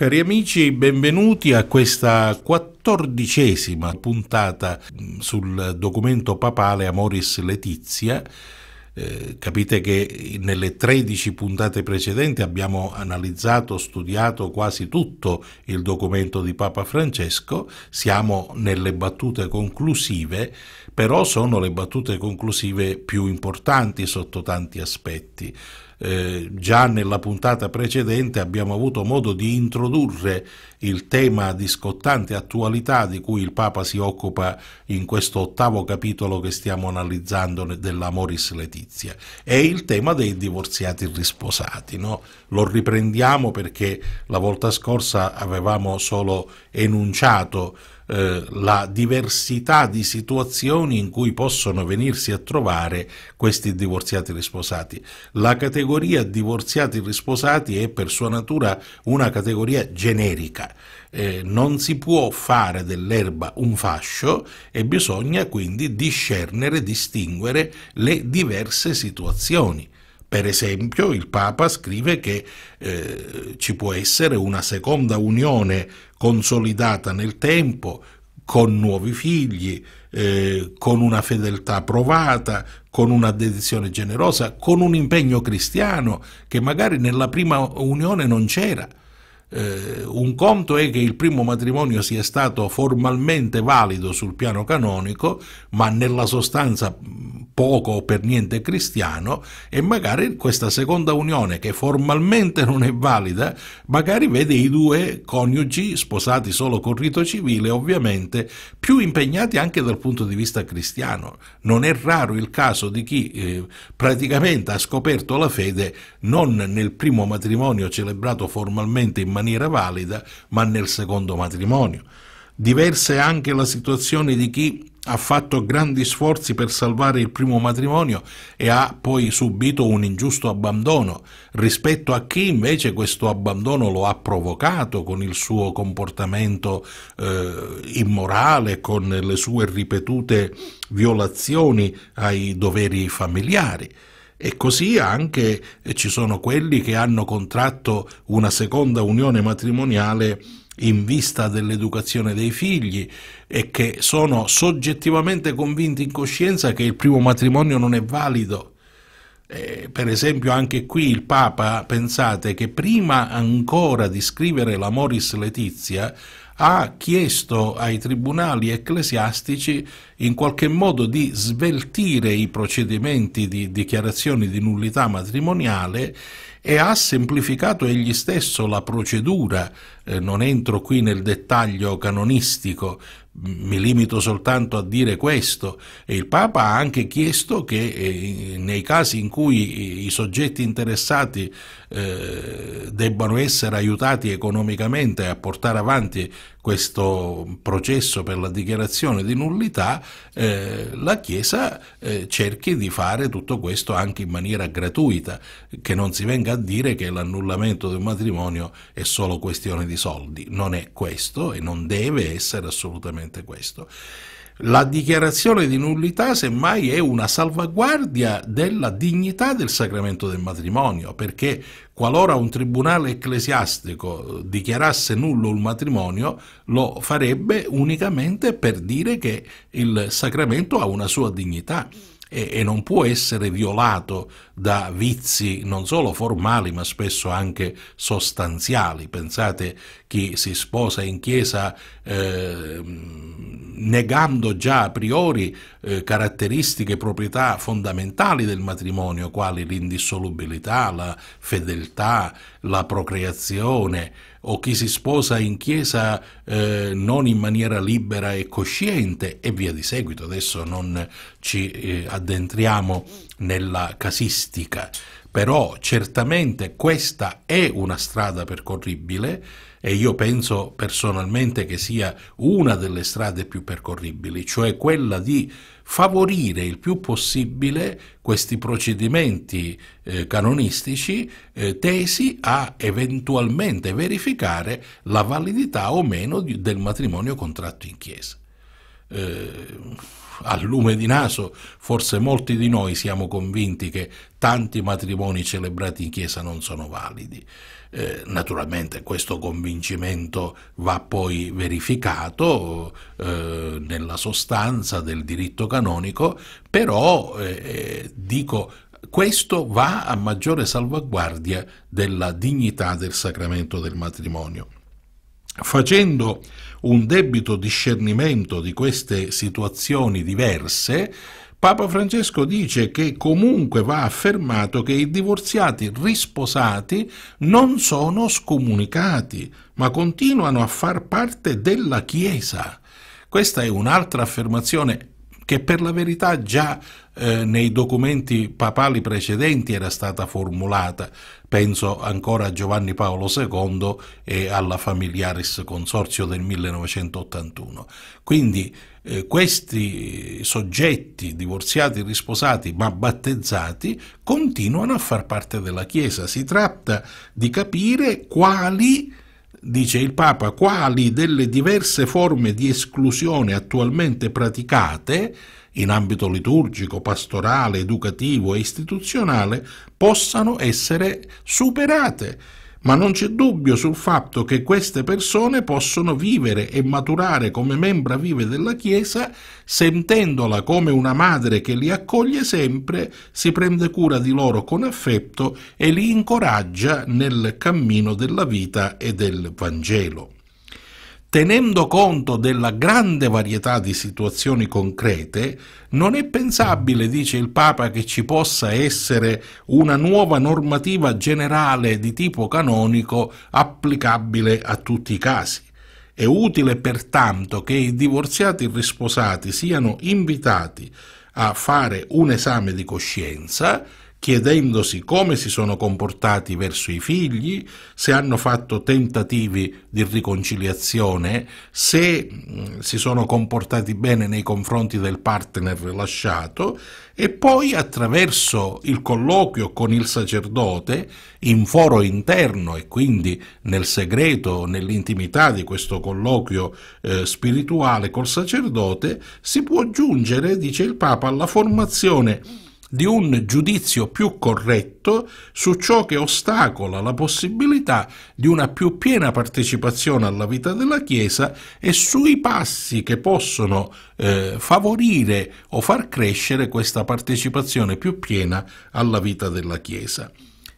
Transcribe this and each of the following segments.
Cari amici, benvenuti a questa quattordicesima puntata mm, sul documento papale Amoris Letizia. Eh, capite che nelle 13 puntate precedenti abbiamo analizzato, studiato quasi tutto il documento di Papa Francesco, siamo nelle battute conclusive, però sono le battute conclusive più importanti sotto tanti aspetti eh, già nella puntata precedente abbiamo avuto modo di introdurre il tema di scottante attualità di cui il Papa si occupa in questo ottavo capitolo che stiamo analizzando della Moris Letizia. È il tema dei divorziati risposati. No? Lo riprendiamo perché la volta scorsa avevamo solo enunciato eh, la diversità di situazioni in cui possono venirsi a trovare questi divorziati risposati. La categoria divorziati risposati è per sua natura una categoria generica. Eh, non si può fare dell'erba un fascio e bisogna quindi discernere, distinguere le diverse situazioni. Per esempio il Papa scrive che eh, ci può essere una seconda unione consolidata nel tempo, con nuovi figli, eh, con una fedeltà provata, con una dedizione generosa, con un impegno cristiano che magari nella prima unione non c'era. Eh, un conto è che il primo matrimonio sia stato formalmente valido sul piano canonico, ma nella sostanza mm, poco o per niente cristiano, e magari questa seconda unione, che formalmente non è valida, magari vede i due coniugi, sposati solo con rito civile, ovviamente più impegnati anche dal punto di vista cristiano. Non è raro il caso di chi eh, praticamente ha scoperto la fede non nel primo matrimonio celebrato formalmente in maniera maniera valida, ma nel secondo matrimonio. Diversa è anche la situazione di chi ha fatto grandi sforzi per salvare il primo matrimonio e ha poi subito un ingiusto abbandono, rispetto a chi invece questo abbandono lo ha provocato con il suo comportamento eh, immorale, con le sue ripetute violazioni ai doveri familiari. E così anche eh, ci sono quelli che hanno contratto una seconda unione matrimoniale in vista dell'educazione dei figli e che sono soggettivamente convinti in coscienza che il primo matrimonio non è valido. Eh, per esempio anche qui il Papa, pensate che prima ancora di scrivere la Moris Letizia, ha chiesto ai tribunali ecclesiastici in qualche modo di sveltire i procedimenti di dichiarazione di nullità matrimoniale e ha semplificato egli stesso la procedura, eh, non entro qui nel dettaglio canonistico mi limito soltanto a dire questo. E il Papa ha anche chiesto che eh, nei casi in cui i, soggetti interessati eh, debbano essere aiutati economicamente a portare avanti questo processo per la dichiarazione di nullità, eh, la Chiesa eh, cerchi di fare tutto questo anche in maniera gratuita, che non si venga a dire che l'annullamento di un matrimonio è solo questione di soldi, non è questo e non deve essere assolutamente questo. La dichiarazione di nullità semmai è una salvaguardia della dignità del sacramento del matrimonio, perché qualora un tribunale ecclesiastico dichiarasse nullo il matrimonio, lo farebbe unicamente per dire che il sacramento ha una sua dignità e, non può essere violato da vizi non solo formali ma spesso anche sostanziali. Pensate chi si sposa in chiesa eh, negando già a priori eh, caratteristiche, proprietà fondamentali del matrimonio, quali l'indissolubilità, la fedeltà, la procreazione, o chi si sposa in chiesa eh, non in maniera libera e cosciente e via di seguito. Adesso non ci eh, addentriamo nella casistica, però certamente questa è una strada percorribile e io penso personalmente che sia una delle strade più percorribili, cioè quella di favorire il più possibile questi procedimenti eh, canonistici eh, tesi a eventualmente verificare la validità o meno di, del matrimonio contratto in chiesa. Eh, a lume di naso, forse molti di noi siamo convinti che tanti matrimoni celebrati in chiesa non sono validi. Eh, naturalmente questo convincimento va poi verificato eh, nella sostanza del diritto canonico, però eh, eh, dico questo va a maggiore salvaguardia della dignità del sacramento del matrimonio. Facendo un debito discernimento di queste situazioni diverse, Papa Francesco dice che comunque va affermato che i divorziati risposati non sono scomunicati, ma continuano a far parte della Chiesa. Questa è un'altra affermazione che per la verità già eh, nei documenti papali precedenti era stata formulata, penso ancora a Giovanni Paolo II e alla Familiaris Consorzio del 1981. Quindi eh, questi soggetti divorziati, risposati ma battezzati continuano a far parte della Chiesa. Si tratta di capire quali dice il Papa, quali delle diverse forme di esclusione attualmente praticate in ambito liturgico, pastorale, educativo e istituzionale possano essere superate ma non c'è dubbio sul fatto che queste persone possono vivere e maturare come membra vive della Chiesa, sentendola come una madre che li accoglie sempre, si prende cura di loro con affetto e li incoraggia nel cammino della vita e del Vangelo tenendo conto della grande varietà di situazioni concrete, non è pensabile, dice il Papa, che ci possa essere una nuova normativa generale di tipo canonico applicabile a tutti i casi. È utile pertanto che i divorziati risposati siano invitati a fare un esame di coscienza, chiedendosi come si sono comportati verso i figli, se hanno fatto tentativi di riconciliazione, se si sono comportati bene nei confronti del partner lasciato e poi attraverso il colloquio con il sacerdote in foro interno e quindi nel segreto, nell'intimità di questo colloquio eh, spirituale col sacerdote, si può giungere, dice il Papa, alla formazione di un giudizio più corretto su ciò che ostacola la possibilità di una più piena partecipazione alla vita della Chiesa e sui passi che possono eh, favorire o far crescere questa partecipazione più piena alla vita della Chiesa.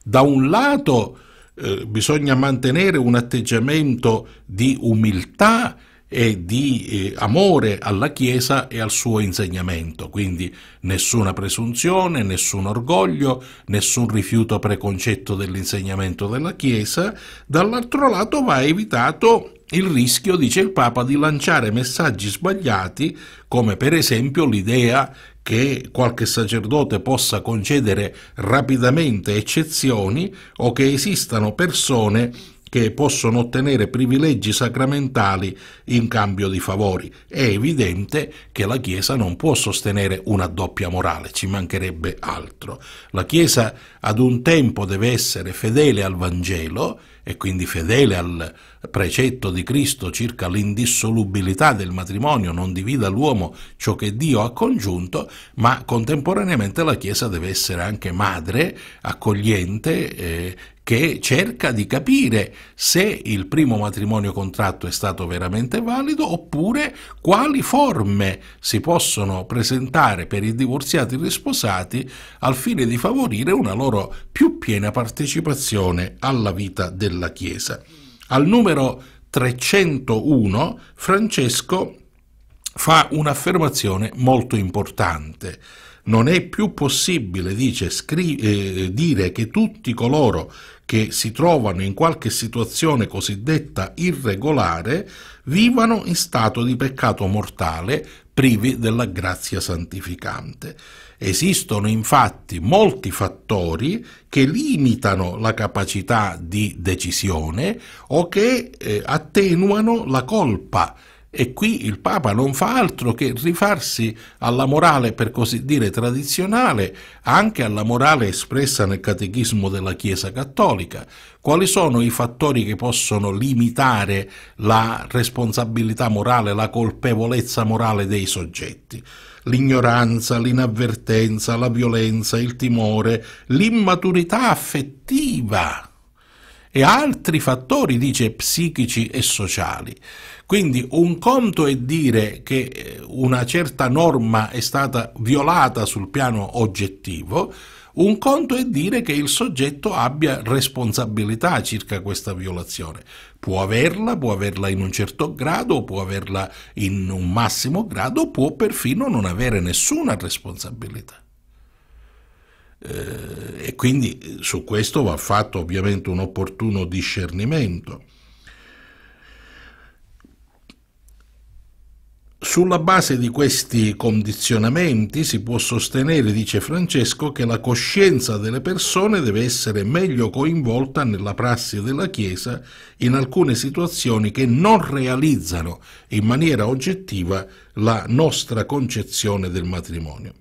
Da un lato eh, bisogna mantenere un atteggiamento di umiltà e di eh, amore alla Chiesa e al suo insegnamento, quindi nessuna presunzione, nessun orgoglio, nessun rifiuto preconcetto dell'insegnamento della Chiesa, dall'altro lato va evitato il rischio, dice il Papa, di lanciare messaggi sbagliati, come per esempio l'idea che qualche sacerdote possa concedere rapidamente eccezioni o che esistano persone che possono ottenere privilegi sacramentali in cambio di favori. È evidente che la Chiesa non può sostenere una doppia morale, ci mancherebbe altro. La Chiesa ad un tempo deve essere fedele al Vangelo e quindi fedele al precetto di Cristo circa l'indissolubilità del matrimonio, non divida l'uomo ciò che Dio ha congiunto, ma contemporaneamente la Chiesa deve essere anche madre, accogliente, eh, che cerca di capire se il primo matrimonio contratto è stato veramente valido oppure quali forme si possono presentare per i divorziati risposati al fine di favorire una loro più piena partecipazione alla vita della Chiesa. Al numero 301 Francesco fa un'affermazione molto importante. Non è più possibile, dice, scri- eh, dire che tutti coloro che si trovano in qualche situazione cosiddetta irregolare vivano in stato di peccato mortale privi della grazia santificante. Esistono infatti molti fattori che limitano la capacità di decisione o che eh, attenuano la colpa. E qui il Papa non fa altro che rifarsi alla morale, per così dire, tradizionale, anche alla morale espressa nel catechismo della Chiesa cattolica. Quali sono i fattori che possono limitare la responsabilità morale, la colpevolezza morale dei soggetti? l'ignoranza, l'inavvertenza, la violenza, il timore, l'immaturità affettiva e altri fattori, dice, psichici e sociali. Quindi un conto è dire che eh, una certa norma è stata violata sul piano oggettivo, un conto è dire che il soggetto abbia responsabilità circa questa violazione. Può averla, può averla in un certo grado, può averla in un massimo grado, può perfino non avere nessuna responsabilità. Eh, e quindi eh, su questo va fatto ovviamente un opportuno discernimento. Sulla base di questi condizionamenti si può sostenere, dice Francesco, che la coscienza delle persone deve essere meglio coinvolta nella prassi della Chiesa in alcune situazioni che non realizzano in maniera oggettiva la nostra concezione del matrimonio.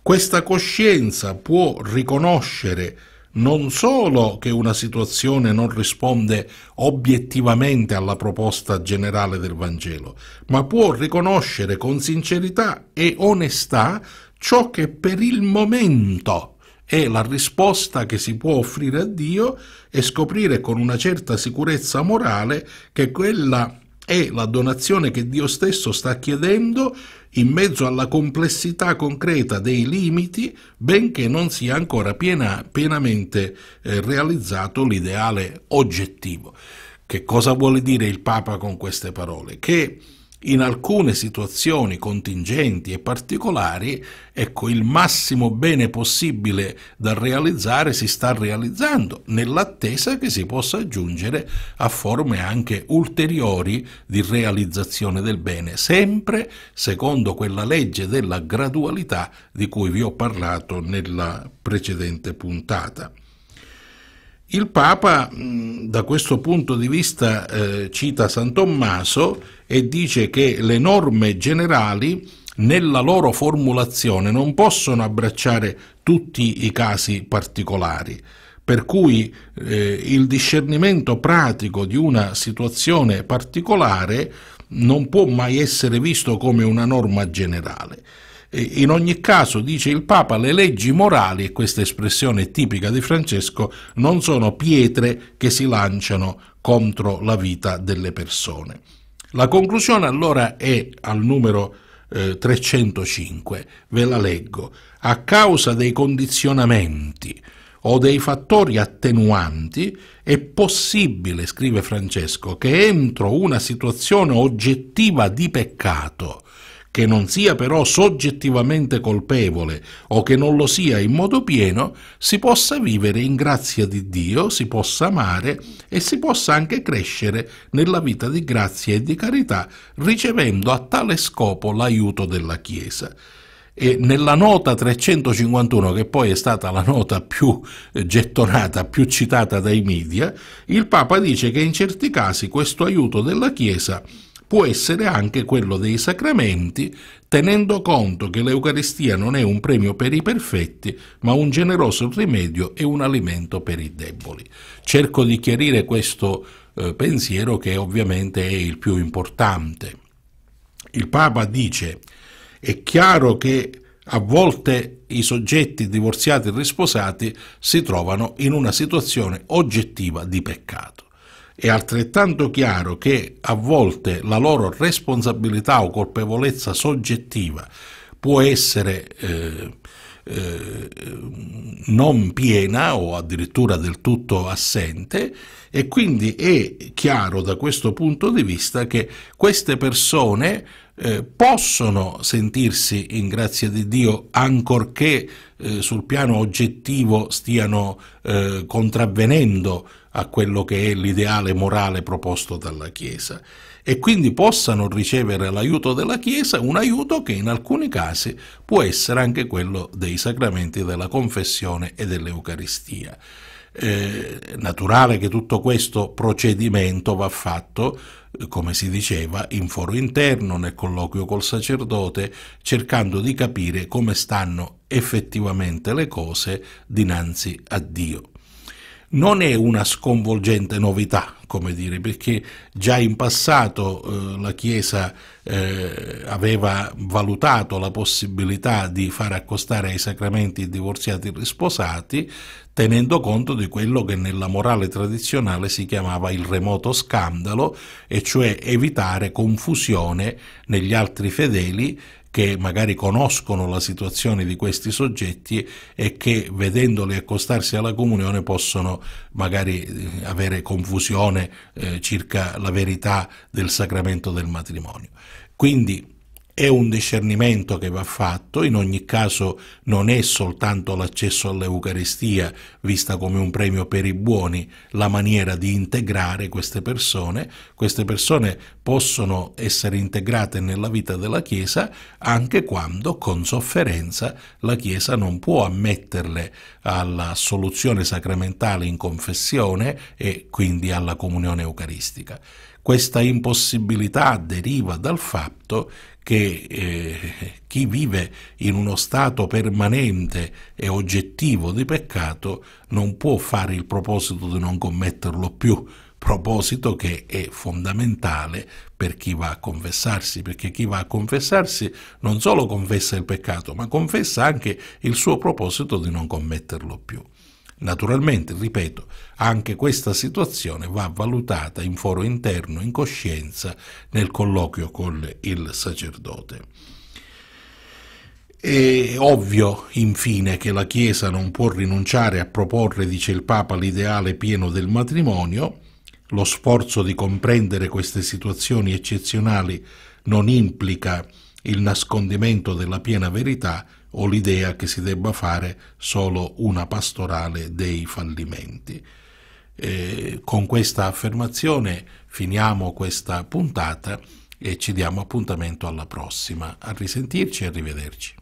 Questa coscienza può riconoscere non solo che una situazione non risponde obiettivamente alla proposta generale del Vangelo, ma può riconoscere con sincerità e onestà ciò che per il momento è la risposta che si può offrire a Dio e scoprire con una certa sicurezza morale che quella è la donazione che Dio stesso sta chiedendo in mezzo alla complessità concreta dei limiti, benché non sia ancora piena, pienamente eh, realizzato l'ideale oggettivo. Che cosa vuole dire il Papa con queste parole? Che in alcune situazioni contingenti e particolari, ecco, il massimo bene possibile da realizzare si sta realizzando, nell'attesa che si possa aggiungere a forme anche ulteriori di realizzazione del bene, sempre secondo quella legge della gradualità di cui vi ho parlato nella precedente puntata. Il Papa mm, da questo punto di vista eh, cita San Tommaso e dice che le norme generali nella loro formulazione non possono abbracciare tutti i casi particolari, per cui eh, il discernimento pratico di una situazione particolare non può mai essere visto come una norma generale in ogni caso, dice il Papa, le leggi morali, e questa espressione tipica di Francesco, non sono pietre che si lanciano contro la vita delle persone. La conclusione allora è al numero eh, 305, ve la leggo, a causa dei condizionamenti o dei fattori attenuanti, è possibile, scrive Francesco, che entro una situazione oggettiva di peccato che non sia però soggettivamente colpevole o che non lo sia in modo pieno, si possa vivere in grazia di Dio, si possa amare e si possa anche crescere nella vita di grazia e di carità, ricevendo a tale scopo l'aiuto della Chiesa. E nella nota 351, che poi è stata la nota più eh, gettonata, più citata dai media, il Papa dice che in certi casi questo aiuto della Chiesa può essere anche quello dei sacramenti, tenendo conto che l'Eucaristia non è un premio per i perfetti, ma un generoso rimedio e un alimento per i deboli. Cerco di chiarire questo eh, pensiero che ovviamente è il più importante. Il Papa dice, è chiaro che a volte i soggetti divorziati e risposati si trovano in una situazione oggettiva di peccato. È altrettanto chiaro che a volte la loro responsabilità o colpevolezza soggettiva può essere eh, eh, non piena o addirittura del tutto assente e quindi è chiaro da questo punto di vista che queste persone eh, possono sentirsi in grazia di Dio ancorché eh, sul piano oggettivo stiano eh, contravvenendo a quello che è l'ideale morale proposto dalla Chiesa e quindi possano ricevere l'aiuto della Chiesa, un aiuto che in alcuni casi può essere anche quello dei sacramenti della confessione e dell'Eucaristia eh, naturale che tutto questo procedimento va fatto, eh, come si diceva, in foro interno, nel colloquio col sacerdote, cercando di capire come stanno effettivamente le cose dinanzi a Dio non è una sconvolgente novità, come dire, perché già in passato eh, la Chiesa eh, aveva valutato la possibilità di far accostare ai sacramenti i divorziati e risposati, tenendo conto di quello che nella morale tradizionale si chiamava il remoto scandalo, e cioè evitare confusione negli altri fedeli che magari conoscono la situazione di questi soggetti e che vedendoli accostarsi alla comunione possono magari eh, avere confusione eh, circa la verità del sacramento del matrimonio. Quindi è un discernimento che va fatto, in ogni caso non è soltanto l'accesso all'Eucaristia, vista come un premio per i buoni, la maniera di integrare queste persone. Queste persone possono essere integrate nella vita della Chiesa anche quando con sofferenza la Chiesa non può ammetterle alla soluzione sacramentale in confessione e quindi alla comunione eucaristica. Questa impossibilità deriva dal fatto che eh, chi vive in uno stato permanente e oggettivo di peccato non può fare il proposito di non commetterlo più, proposito che è fondamentale per chi va a confessarsi, perché chi va a confessarsi non solo confessa il peccato, ma confessa anche il suo proposito di non commetterlo più. Naturalmente, ripeto, anche questa situazione va valutata in foro interno, in coscienza, nel colloquio con il sacerdote. È ovvio, infine, che la Chiesa non può rinunciare a proporre, dice il Papa, l'ideale pieno del matrimonio. Lo sforzo di comprendere queste situazioni eccezionali non implica il nascondimento della piena verità, o l'idea che si debba fare solo una pastorale dei fallimenti. Eh, con questa affermazione finiamo questa puntata e ci diamo appuntamento alla prossima. A risentirci e arrivederci.